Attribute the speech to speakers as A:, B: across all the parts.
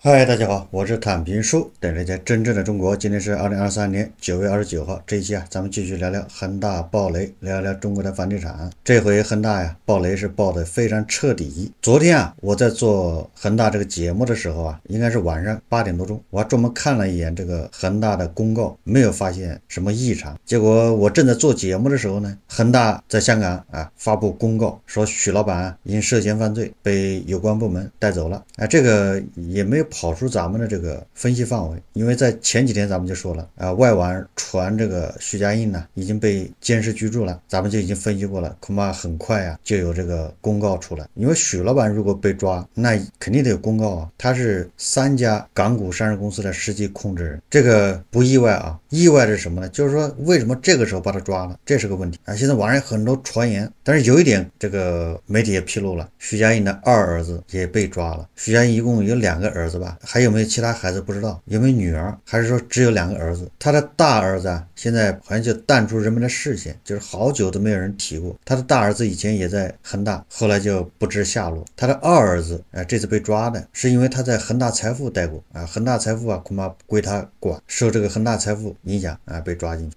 A: 嗨，大家好，我是坦平叔，等着见真正的中国。今天是二零二三年九月二十九号，这一期啊，咱们继续聊聊恒大暴雷，聊聊中国的房地产。这回恒大呀，暴雷是暴的非常彻底。昨天啊，我在做恒大这个节目的时候啊，应该是晚上八点多钟，我还专门看了一眼这个恒大的公告，没有发现什么异常。结果我正在做节目的时候呢，恒大在香港啊发布公告说，许老板因涉嫌犯罪被有关部门带走了。哎，这个也没有。跑出咱们的这个分析范围，因为在前几天咱们就说了啊，外网传这个许家印呢已经被监视居住了，咱们就已经分析过了，恐怕很快啊就有这个公告出来。因为许老板如果被抓，那肯定得有公告啊。他是三家港股上市公司的实际控制人，这个不意外啊。意外是什么呢？就是说为什么这个时候把他抓了，这是个问题啊。现在网上很多传言，但是有一点，这个媒体也披露了，许家印的二儿子也被抓了。许家印一共有两个儿子。对吧？还有没有其他孩子？不知道有没有女儿？还是说只有两个儿子？他的大儿子啊，现在好像就淡出人们的视线，就是好久都没有人提过。他的大儿子以前也在恒大，后来就不知下落。他的二儿子啊，这次被抓的，是因为他在恒大财富待过啊，恒大财富啊恐怕归他管，受这个恒大财富影响啊被抓进去。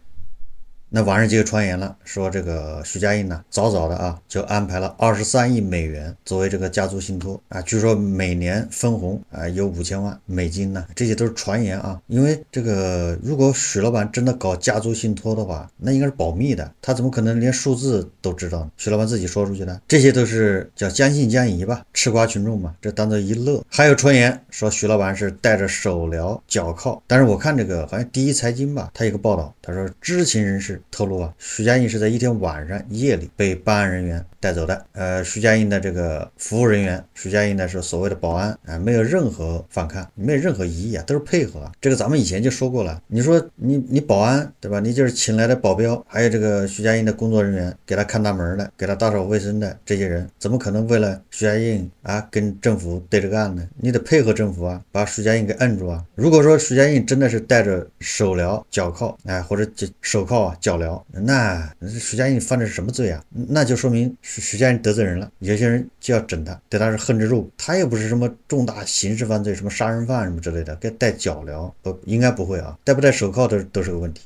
A: 那网上就有传言了，说这个许家印呢，早早的啊就安排了二十三亿美元作为这个家族信托啊，据说每年分红啊有五千万美金呢，这些都是传言啊，因为这个如果许老板真的搞家族信托的话，那应该是保密的，他怎么可能连数字都知道呢？许老板自己说出去的，这些都是叫将信将疑吧，吃瓜群众嘛，这当做一乐。还有传言说许老板是带着手镣脚铐，但是我看这个好像第一财经吧，他有个报道，他说知情人士。透露啊，徐家印是在一天晚上夜里被办案人员带走的。呃，徐家印的这个服务人员，徐家印呢是所谓的保安啊，没有任何反抗，没有任何异议啊，都是配合。啊。这个咱们以前就说过了，你说你你保安对吧？你就是请来的保镖，还有这个徐家印的工作人员，给他看大门的，给他打扫卫生的这些人，怎么可能为了徐家印啊跟政府对着干呢？你得配合政府啊，把徐家印给摁住啊。如果说徐家印真的是带着手镣、脚铐，哎，或者就手铐啊脚。脚镣，那徐佳印犯的是什么罪啊？那就说明徐徐佳印得罪人了，有些人就要整他，对他是恨之入骨。他又不是什么重大刑事犯罪，什么杀人犯什么之类的，该戴脚镣不应该不会啊，戴不戴手铐都都是个问题。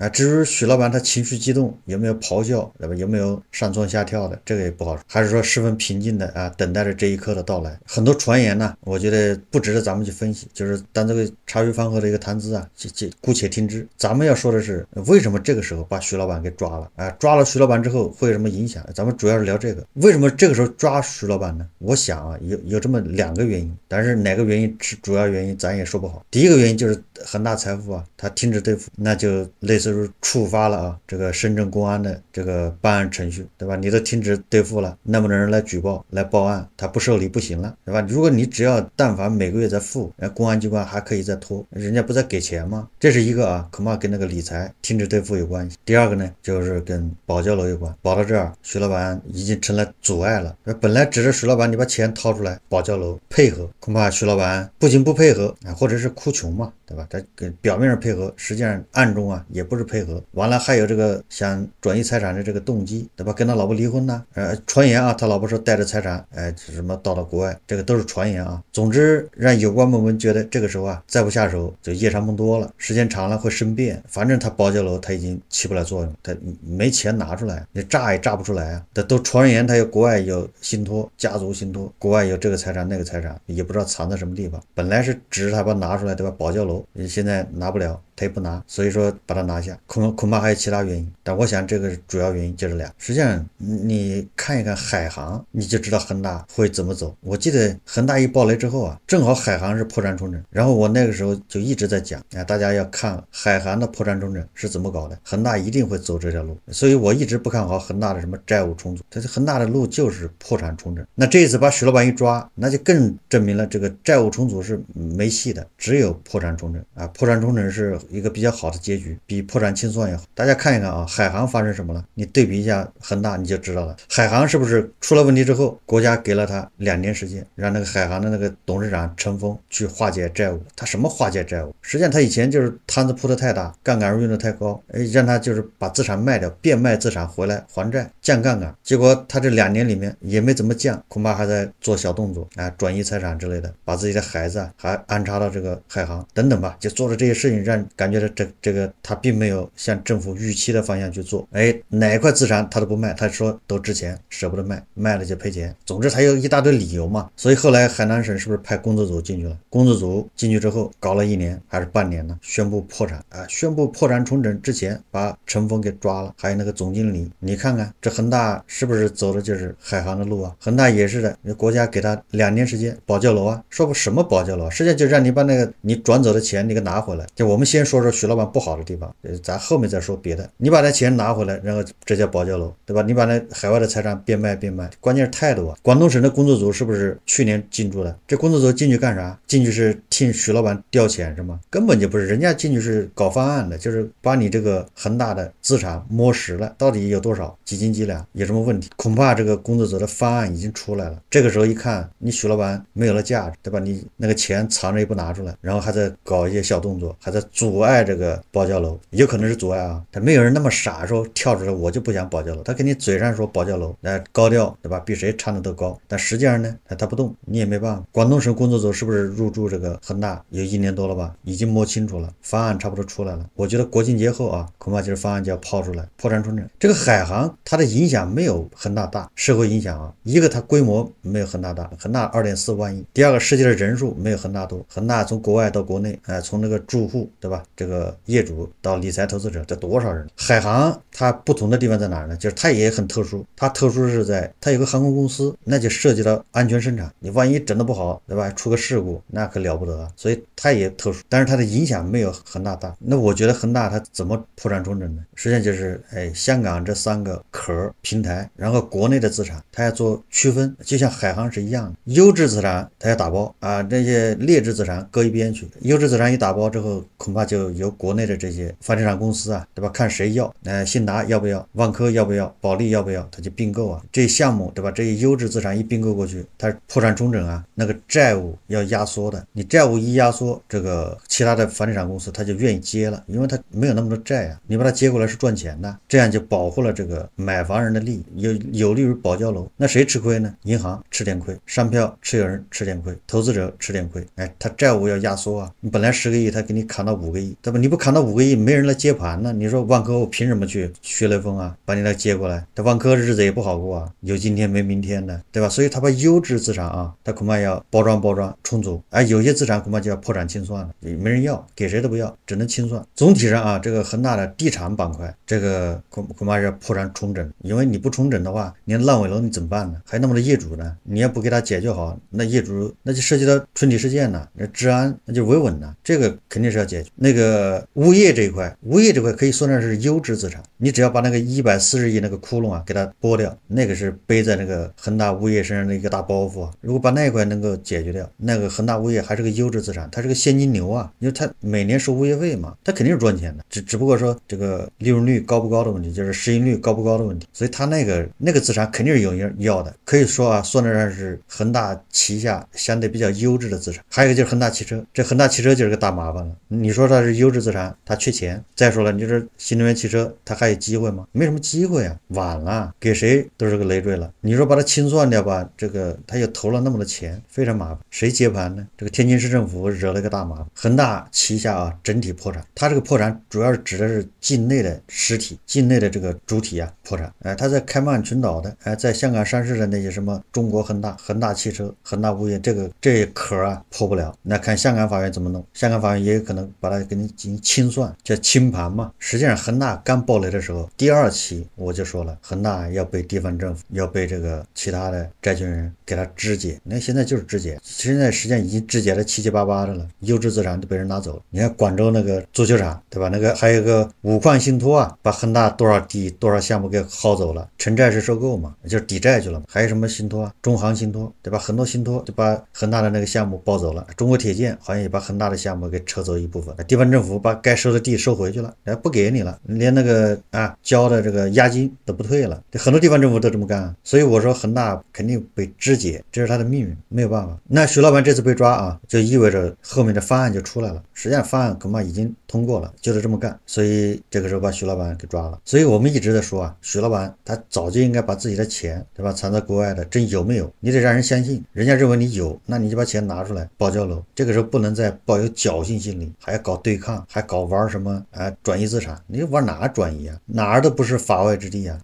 A: 啊，至于许老板他情绪激动有没有咆哮，对吧？有没有上蹿下跳的，这个也不好说。还是说十分平静的啊，等待着这一刻的到来。很多传言呢，我觉得不值得咱们去分析。就是，但这个茶余饭后的一个谈资啊，就就姑且听之。咱们要说的是，为什么这个时候把许老板给抓了啊？抓了许老板之后会有什么影响？咱们主要是聊这个。为什么这个时候抓许老板呢？我想啊，有有这么两个原因，但是哪个原因是主要原因，咱也说不好。第一个原因就是。恒大财富啊，他停止兑付，那就类似于触发了啊这个深圳公安的这个办案程序，对吧？你都停止兑付了，那么多人来举报来报案，他不受理不行了，对吧？如果你只要但凡每个月在付，那公安机关还可以再拖，人家不再给钱吗？这是一个啊，恐怕跟那个理财停止兑付有关系。第二个呢，就是跟保交楼有关，保到这儿，徐老板已经成了阻碍了。本来指着徐老板你把钱掏出来，保交楼配合，恐怕徐老板不仅不配合啊，或者是哭穷嘛，对吧？他跟表面上配合，实际上暗中啊也不是配合。完了还有这个想转移财产的这个动机，对吧？跟他老婆离婚呢？呃，传言啊，他老婆说带着财产，哎，什么到了国外，这个都是传言啊。总之让有关部门觉得这个时候啊再不下手就夜长梦多了，时间长了会生变。反正他保交楼他已经起不了作用，他没钱拿出来，你炸也炸不出来啊。他都传言他有国外有信托，家族信托，国外有这个财产那个财产，也不知道藏在什么地方。本来是值他把拿出来，对吧？保交楼。现在拿不了。他也不拿，所以说把他拿下，恐恐怕还有其他原因，但我想这个主要原因就是俩。实际上你看一看海航，你就知道恒大会怎么走。我记得恒大一爆雷之后啊，正好海航是破产重整，然后我那个时候就一直在讲，哎，大家要看海航的破产重整是怎么搞的，恒大一定会走这条路。所以我一直不看好恒大的什么债务重组，但是恒大的路就是破产重整。那这一次把许老板一抓，那就更证明了这个债务重组是没戏的，只有破产重整啊，破产重整是。一个比较好的结局，比破产清算也好。大家看一看啊，海航发生什么了？你对比一下恒大，你就知道了。海航是不是出了问题之后，国家给了他两年时间，让那个海航的那个董事长陈峰去化解债务？他什么化解债务？实际上他以前就是摊子铺的太大，杠杆用的太高，哎，让他就是把资产卖掉，变卖资产回来还债，降杠杆。结果他这两年里面也没怎么降，恐怕还在做小动作啊，转移财产之类的，把自己的孩子还安插到这个海航等等吧，就做了这些事情让。感觉这这这个他并没有向政府预期的方向去做。哎，哪一块资产他都不卖，他说都值钱，舍不得卖，卖了就赔钱。总之他有一大堆理由嘛。所以后来海南省是不是派工作组进去了？工作组进去之后搞了一年还是半年呢？宣布破产啊！宣布破产重整之前把陈峰给抓了，还有那个总经理，你看看这恒大是不是走的就是海航的路啊？恒大也是的，国家给他两年时间保交楼啊，说不什么保交楼，实际上就让你把那个你转走的钱你给拿回来。就我们先。先说说许老板不好的地方，咱后面再说别的。你把那钱拿回来，然后这叫保交楼，对吧？你把那海外的财产变卖变卖，关键是态度啊！广东省的工作组是不是去年进驻的？这工作组进去干啥？进去是听许老板调遣是吗？根本就不是，人家进去是搞方案的，就是把你这个恒大的资产摸实了，到底有多少几斤几两，有什么问题？恐怕这个工作组的方案已经出来了。这个时候一看，你许老板没有了价值，对吧？你那个钱藏着也不拿出来，然后还在搞一些小动作，还在做。阻碍这个保交楼，有可能是阻碍啊。他没有人那么傻说跳出来，我就不想保交楼。他肯定嘴上说保交楼，那高调，对吧？比谁唱的都高。但实际上呢，他不动，你也没办法。广东省工作组是不是入驻这个恒大有一年多了吧？已经摸清楚了，方案差不多出来了。我觉得国庆节后啊，恐怕就是方案就要抛出来，破产重整。这个海航它的影响没有恒大大，社会影响啊，一个它规模没有恒大大，恒大二点四万亿。第二个涉及的人数没有恒大多，恒大从国外到国内，哎，从那个住户，对吧？这个业主到理财投资者，这多少人？海航它不同的地方在哪呢？就是它也很特殊，它特殊是在它有个航空公司，那就涉及到安全生产，你万一整的不好，对吧？出个事故那可了不得啊！所以它也特殊，但是它的影响没有恒大大。那我觉得恒大它怎么破产重整呢？实际上就是哎，香港这三个壳平台，然后国内的资产它要做区分，就像海航是一样的，优质资产它要打包啊，那些劣质资产搁一边去。优质资产一打包之后，恐怕。就由国内的这些房地产公司啊，对吧？看谁要，呃，信达要不要？万科要不要？保利要不要？他就并购啊，这项目对吧？这些优质资产一并购过去，他破产重整啊，那个债务要压缩的。你债务一压缩，这个其他的房地产公司他就愿意接了，因为他没有那么多债啊。你把它接过来是赚钱的，这样就保护了这个买房人的利益，有有利于保交楼。那谁吃亏呢？银行吃点亏，商票持有人吃点亏，投资者吃点亏。哎，他债务要压缩啊，你本来十个亿，他给你砍到五个。亿。对吧？你不砍到五个亿，没人来接盘呢。你说万科，我凭什么去学雷锋啊？把你来接过来？他万科日子也不好过啊，有今天没明天的，对吧？所以他把优质资产啊，他恐怕要包装包装，充足，哎，有些资产恐怕就要破产清算了，没人要，给谁都不要，只能清算。总体上啊，这个恒大的地产板块，这个恐恐怕要破产重整，因为你不重整的话，连烂尾楼你怎么办呢？还那么多业主呢，你要不给他解决好，那业主那就涉及到群体事件了，那治安那就维稳了，这个肯定是要解决那。这个物业这一块，物业这块可以算上是优质资产。你只要把那个一百四十亿那个窟窿啊，给它剥掉，那个是背在那个恒大物业身上的一个大包袱啊。如果把那一块能够解决掉，那个恒大物业还是个优质资产，它是个现金流啊，因为它每年收物业费嘛，它肯定是赚钱的。只只不过说这个利润率高不高的问题，就是市盈率高不高的问题。所以它那个那个资产肯定是有人要的，可以说啊，算得上是恒大旗下相对比较优质的资产。还有一个就是恒大汽车，这恒大汽车就是个大麻烦了，你说它。它是优质资产，它缺钱。再说了，你说新能源汽车，它还有机会吗？没什么机会啊，晚了，给谁都是个累赘了。你说把它清算掉吧，这个它又投了那么多钱，非常麻烦，谁接盘呢？这个天津市政府惹了个大麻烦，恒大旗下啊整体破产，它这个破产主要是指的是境内的实体，境内的这个主体啊破产。哎，它在开曼群岛的，哎，在香港上市的那些什么中国恒大、恒大汽车、恒大物业，这个这壳啊破不了，那看香港法院怎么弄。香港法院也有可能把它。给你进行清算，叫清盘嘛。实际上，恒大刚爆雷的时候，第二期我就说了，恒大要被地方政府，要被这个其他的债权人。给它肢解，你看现在就是肢解，现在时间已经肢解了七七八八的了，优质资产都被人拿走了。你看广州那个足球场，对吧？那个还有个五矿信托啊，把恒大多少地、多少项目给薅走了，城债式收购嘛，就是抵债去了嘛。还有什么信托？啊？中航信托，对吧？很多信托就把恒大的那个项目抱走了。中国铁建好像也把恒大的项目给撤走一部分。地方政府把该收的地收回去了，哎，不给你了，连那个啊交的这个押金都不退了。很多地方政府都这么干，所以我说恒大肯定被肢。解，这是他的命运，没有办法。那徐老板这次被抓啊，就意味着后面的方案就出来了。实际上方案恐怕已经通过了，就是这么干。所以这个时候把徐老板给抓了。所以我们一直在说啊，徐老板他早就应该把自己的钱，对吧，藏在国外的，真有没有？你得让人相信，人家认为你有，那你就把钱拿出来报交楼。这个时候不能再抱有侥幸心理，还要搞对抗，还搞玩什么？哎，转移资产？你往哪转移啊？哪儿都不是法外之地啊！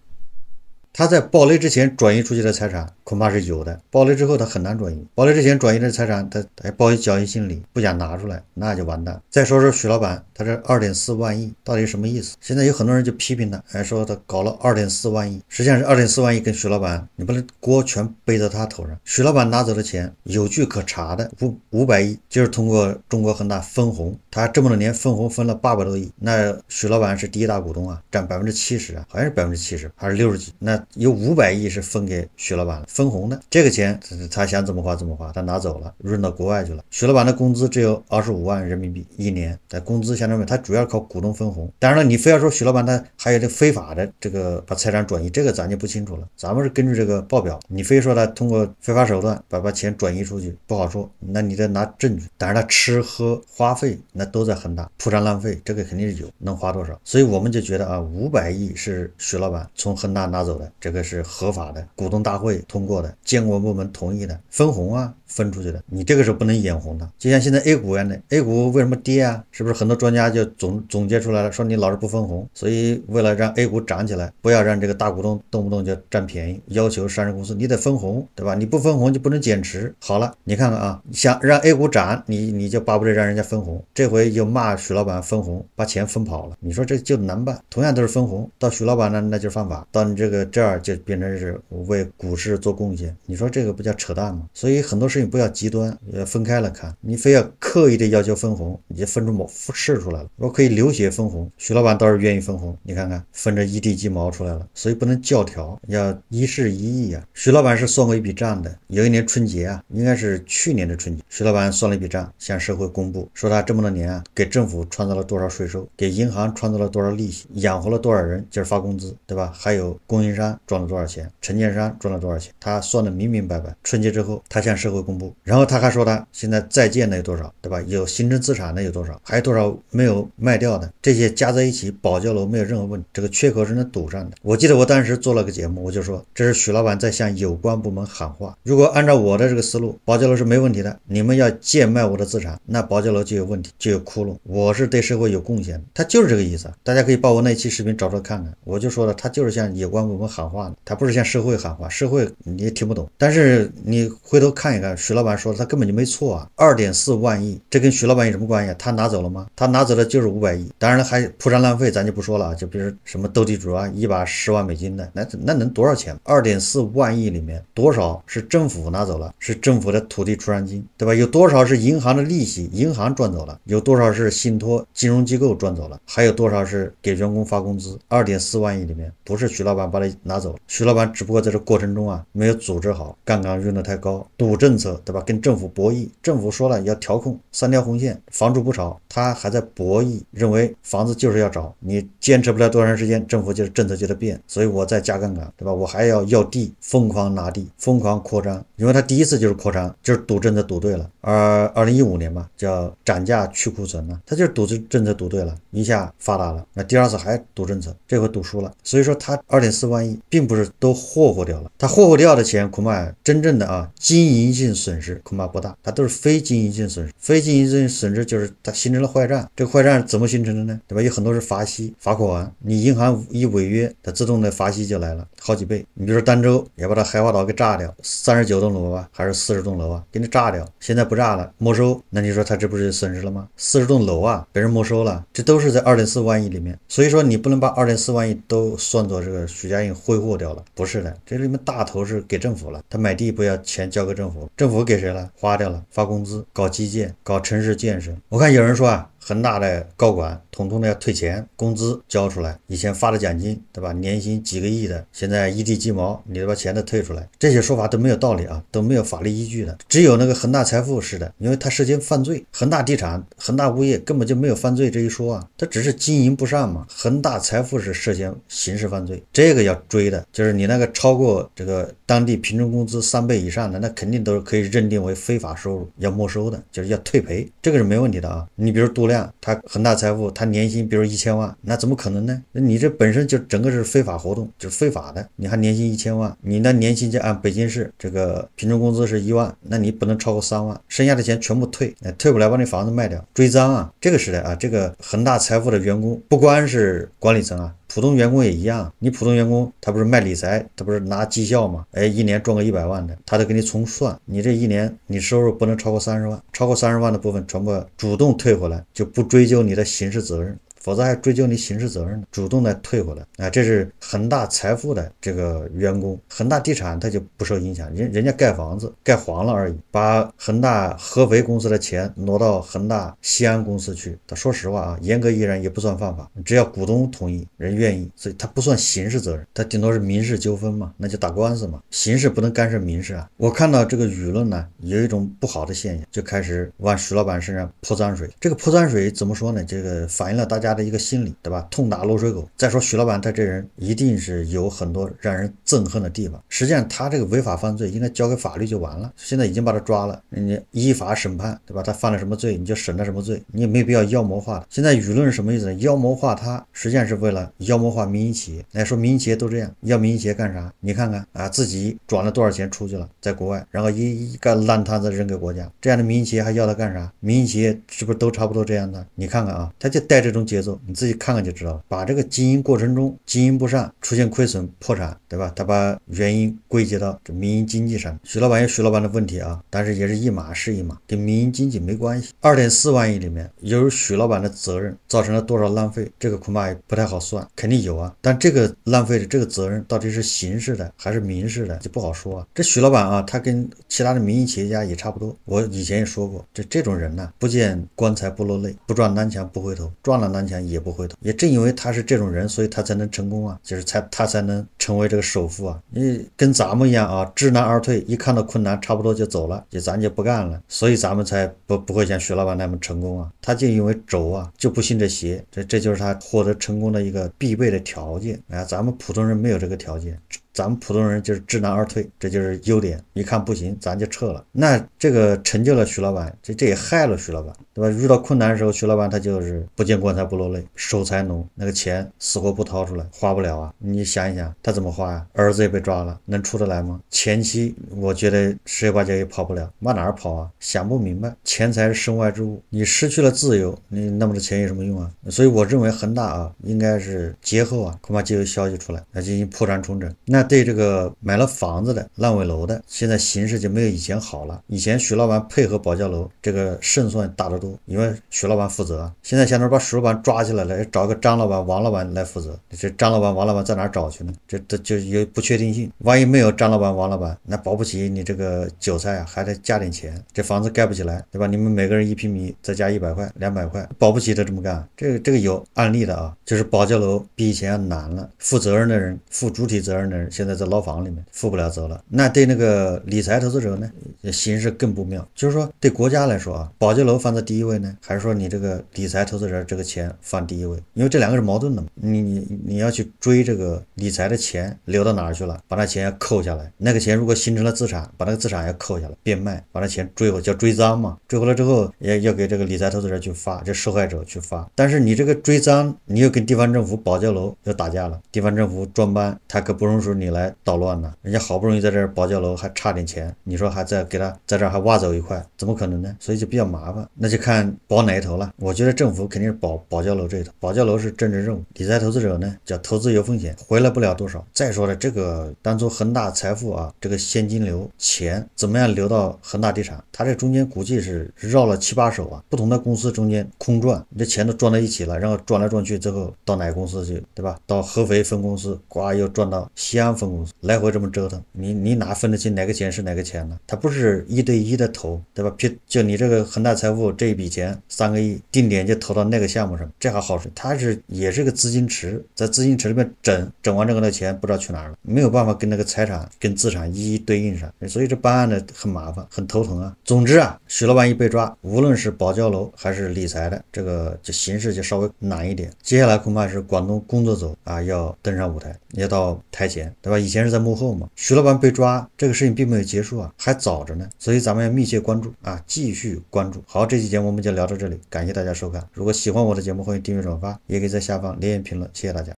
A: 他在暴雷之前转移出去的财产恐怕是有的，暴雷之后他很难转移。暴雷之前转移的财产，他还抱侥幸心理不想拿出来，那就完蛋。再说说许老板，他这二点四万亿到底什么意思？现在有很多人就批评他，还说他搞了二点四万亿，实际上是二点四万亿跟许老板，你不能锅全背到他头上。许老板拿走的钱有据可查的五五百亿，就是通过中国恒大分红，他这么多年分红分了八百多亿，那许老板是第一大股东啊，占百分之七十啊，好像是百分之七十还是六十几，那。有五百亿是分给许老板分红的这个钱，他他想怎么花怎么花，他拿走了，运到国外去了。许老板的工资只有二十五万人民币一年，但工资相当于他主要靠股东分红。当然了，你非要说许老板他还有这非法的这个把财产转移，这个咱就不清楚了。咱们是根据这个报表，你非说他通过非法手段把把钱转移出去，不好说。那你得拿证据。但是他吃喝花费那都在恒大铺张浪费，这个肯定是有，能花多少？所以我们就觉得啊，五百亿是许老板从恒大拿走的。这个是合法的，股东大会通过的，监管部门同意的分红啊，分出去的，你这个时候不能眼红的。就像现在 A 股一样的，A 股为什么跌啊？是不是很多专家就总总结出来了，说你老是不分红，所以为了让 A 股涨起来，不要让这个大股东动不动就占便宜，要求上市公司你得分红，对吧？你不分红就不能减持。好了，你看看啊，想让 A 股涨，你你就巴不得让人家分红，这回又骂许老板分红把钱分跑了，你说这就难办。同样都是分红，到许老板那那就是犯法，到你这个。这样就变成是为股市做贡献，你说这个不叫扯淡吗？所以很多事情不要极端，要分开了看。你非要刻意的要求分红，你就分出某副出来了。我可以流血分红，徐老板倒是愿意分红。你看看分着一地鸡毛出来了，所以不能教条，要一事一议啊。徐老板是算过一笔账的，有一年春节啊，应该是去年的春节，徐老板算了一笔账，向社会公布，说他这么多年啊，给政府创造了多少税收，给银行创造了多少利息，养活了多少人，就是发工资，对吧？还有供应商。赚了多少钱？承建商赚了多少钱？他算的明明白白。春节之后，他向社会公布，然后他还说他现在在建的有多少，对吧？有形成资产的有多少？还有多少没有卖掉的？这些加在一起，保交楼没有任何问题，这个缺口是能堵上的。我记得我当时做了个节目，我就说这是许老板在向有关部门喊话。如果按照我的这个思路，保交楼是没问题的。你们要贱卖我的资产，那保交楼就有问题，就有窟窿。我是对社会有贡献的，他就是这个意思。大家可以把我那期视频找出来看看，我就说了，他就是向有关部门喊话呢？他不是向社会喊话，社会你也听不懂。但是你回头看一看，徐老板说的他根本就没错啊。二点四万亿，这跟徐老板有什么关系？他拿走了吗？他拿走了就是五百亿。当然了，还铺张浪费，咱就不说了啊。就比如什么斗地主啊，一把十万美金的，那那能多少钱？二点四万亿里面多少是政府拿走了？是政府的土地出让金，对吧？有多少是银行的利息，银行赚走了？有多少是信托金融机构赚走了？还有多少是给员工发工资？二点四万亿里面不是徐老板把他。拿走，徐老板只不过在这过程中啊，没有组织好，杠杆用的太高，赌政策，对吧？跟政府博弈，政府说了要调控，三条红线，房住不炒，他还在博弈，认为房子就是要找，你坚持不了多长时间，政府就是政策就得变，所以我在加杠杆，对吧？我还要要地，疯狂拿地，疯狂扩张，因为他第一次就是扩张，就是赌政策赌对了，而二零一五年嘛，叫涨价去库存了，他就是赌政政策赌对了，一下发达了，那第二次还赌政策，这回赌输了，所以说他二点四万亿。并不是都霍霍掉了，他霍霍掉的钱恐怕真正的啊经营性损失恐怕不大，它都是非经营性损失。非经营性损失就是它形成了坏账，这个坏账怎么形成的呢？对吧？有很多是罚息、罚款。你银行一违约，它自动的罚息就来了好几倍。你比如说儋州也把它海华岛给炸掉，三十九栋楼啊，还是四十栋楼啊，给你炸掉。现在不炸了，没收。那你说他这不是损失了吗？四十栋楼啊，被人没收了，这都是在二点四万亿里面。所以说你不能把二点四万亿都算作这个许家印。挥霍掉了，不是的，这里面大头是给政府了，他买地不要钱，交给政府，政府给谁了？花掉了，发工资，搞基建，搞城市建设。我看有人说啊。恒大的高管统统的要退钱，工资交出来，以前发的奖金，对吧？年薪几个亿的，现在一地鸡毛，你都把钱都退出来。这些说法都没有道理啊，都没有法律依据的。只有那个恒大财富是的，因为他涉嫌犯罪。恒大地产、恒大物业根本就没有犯罪这一说啊，他只是经营不善嘛。恒大财富是涉嫌刑事犯罪，这个要追的，就是你那个超过这个当地平均工资三倍以上的，那肯定都是可以认定为非法收入，要没收的，就是要退赔，这个是没问题的啊。你比如多量。他恒大财富，他年薪比如一千万，那怎么可能呢？那你这本身就整个是非法活动，就是非法的。你还年薪一千万，你那年薪就按北京市这个平均工资是一万，那你不能超过三万，剩下的钱全部退，退不来把你房子卖掉，追赃啊！这个时代啊，这个恒大财富的员工不光是管理层啊。普通员工也一样，你普通员工他不是卖理财，他不是拿绩效吗？哎，一年赚个一百万的，他得给你重算，你这一年你收入不能超过三十万，超过三十万的部分全部主动退回来，就不追究你的刑事责任。否则还追究你刑事责任呢。主动的退回来啊，这是恒大财富的这个员工，恒大地产他就不受影响。人人家盖房子盖黄了而已，把恒大合肥公司的钱挪到恒大西安公司去。他说实话啊，严格依然也不算犯法，只要股东同意，人愿意，所以他不算刑事责任，他顶多是民事纠纷嘛，那就打官司嘛。刑事不能干涉民事啊。我看到这个舆论呢，有一种不好的现象，就开始往徐老板身上泼脏水。这个泼脏水怎么说呢？这个反映了大家。的一个心理，对吧？痛打落水狗。再说徐老板，他这人一定是有很多让人憎恨的地方。实际上，他这个违法犯罪应该交给法律就完了。现在已经把他抓了，人家依法审判，对吧？他犯了什么罪，你就审他什么罪，你也没必要妖魔化他。现在舆论是什么意思呢？妖魔化他，实际上是为了妖魔化民营企业。来说民营企业都这样，要民营企业干啥？你看看啊，自己转了多少钱出去了，在国外，然后一一个烂摊子扔给国家，这样的民营企业还要他干啥？民营企业是不是都差不多这样的？你看看啊，他就带这种警。节奏你自己看看就知道了。把这个经营过程中经营不善出现亏损破产，对吧？他把原因归结到这民营经济上，徐老板有徐老板的问题啊，但是也是一码事一码，跟民营经济没关系。二点四万亿里面由于徐老板的责任，造成了多少浪费？这个恐怕也不太好算，肯定有啊。但这个浪费的这个责任到底是刑事的还是民事的，就不好说啊。这徐老板啊，他跟其他的民营企业家也差不多。我以前也说过，这这种人呢，不见棺材不落泪，不撞南墙不回头，撞了南。钱也不会投，也正因为他是这种人，所以他才能成功啊，就是才他才能成为这个首富啊。你跟咱们一样啊，知难而退，一看到困难差不多就走了，也咱就不干了，所以咱们才不不会像徐老板那么成功啊。他就因为轴啊，就不信这邪，这这就是他获得成功的一个必备的条件。啊。咱们普通人没有这个条件，咱们普通人就是知难而退，这就是优点。一看不行，咱就撤了。那这个成就了徐老板，这这也害了徐老板。对吧？遇到困难的时候，徐老板他就是不见棺材不落泪，守财奴，那个钱死活不掏出来，花不了啊！你想一想，他怎么花呀？儿子也被抓了，能出得来吗？前期我觉得十有八九也跑不了，往哪儿跑啊？想不明白，钱财是身外之物，你失去了自由，你那么多钱有什么用啊？所以我认为恒大啊，应该是节后啊，恐怕就有消息出来来进行破产重整。那对这个买了房子的烂尾楼的，现在形势就没有以前好了。以前徐老板配合保交楼，这个胜算大得多。因为徐老板负责，现在想着把徐老板抓起来了，找个张老板、王老板来负责。这张老板、王老板在哪找去呢？这这就有不确定性。万一没有张老板、王老板，那保不齐你这个韭菜还得加点钱，这房子盖不起来，对吧？你们每个人一平米再加一百块、两百块，保不齐他这么干。这个这个有案例的啊，就是保交楼比以前要难了。负责任的人、负主体责任的人现在在牢房里面，负不了责了。那对那个理财投资者呢，形势更不妙。就是说，对国家来说啊，保交楼放在第。第一位呢？还是说你这个理财投资人这个钱放第一位？因为这两个是矛盾的嘛。你你你要去追这个理财的钱流到哪儿去了？把那钱要扣下来。那个钱如果形成了资产，把那个资产要扣下来变卖，把那钱追回叫追赃嘛。追回来之后要要给这个理财投资人去发，这受害者去发。但是你这个追赃，你又跟地方政府、保交楼又打架了。地方政府专班他可不容许你来捣乱呢。人家好不容易在这儿保交楼还差点钱，你说还在给他在这儿还挖走一块，怎么可能呢？所以就比较麻烦。那就。看保哪一头了？我觉得政府肯定是保保交楼这一头，保交楼是政治任务。理财投资者呢，叫投资有风险，回来不了多少。再说了，这个当初恒大财富啊，这个现金流钱怎么样流到恒大地产？它这中间估计是绕了七八手啊，不同的公司中间空转，你这钱都转到一起了，然后转来转去，最后到哪个公司去，对吧？到合肥分公司，呱又转到西安分公司，来回这么折腾，你你哪分得清哪个钱是哪个钱呢？它不是一对一的投，对吧？别，就你这个恒大财富这。笔钱三个亿，定点就投到那个项目上，这还好说，他是也是个资金池，在资金池里面整整完之后，那钱不知道去哪儿了，没有办法跟那个财产跟资产一一对应上，所以这办案的很麻烦，很头疼啊。总之啊，许老板一被抓，无论是保交楼还是理财的，这个这形势就稍微难一点。接下来恐怕是广东工作组啊要登上舞台，要到台前，对吧？以前是在幕后嘛。许老板被抓这个事情并没有结束啊，还早着呢，所以咱们要密切关注啊，继续关注。好，这期节。今天我们就聊到这里，感谢大家收看。如果喜欢我的节目，欢迎订阅、转发，也可以在下方留言评论。谢谢大家。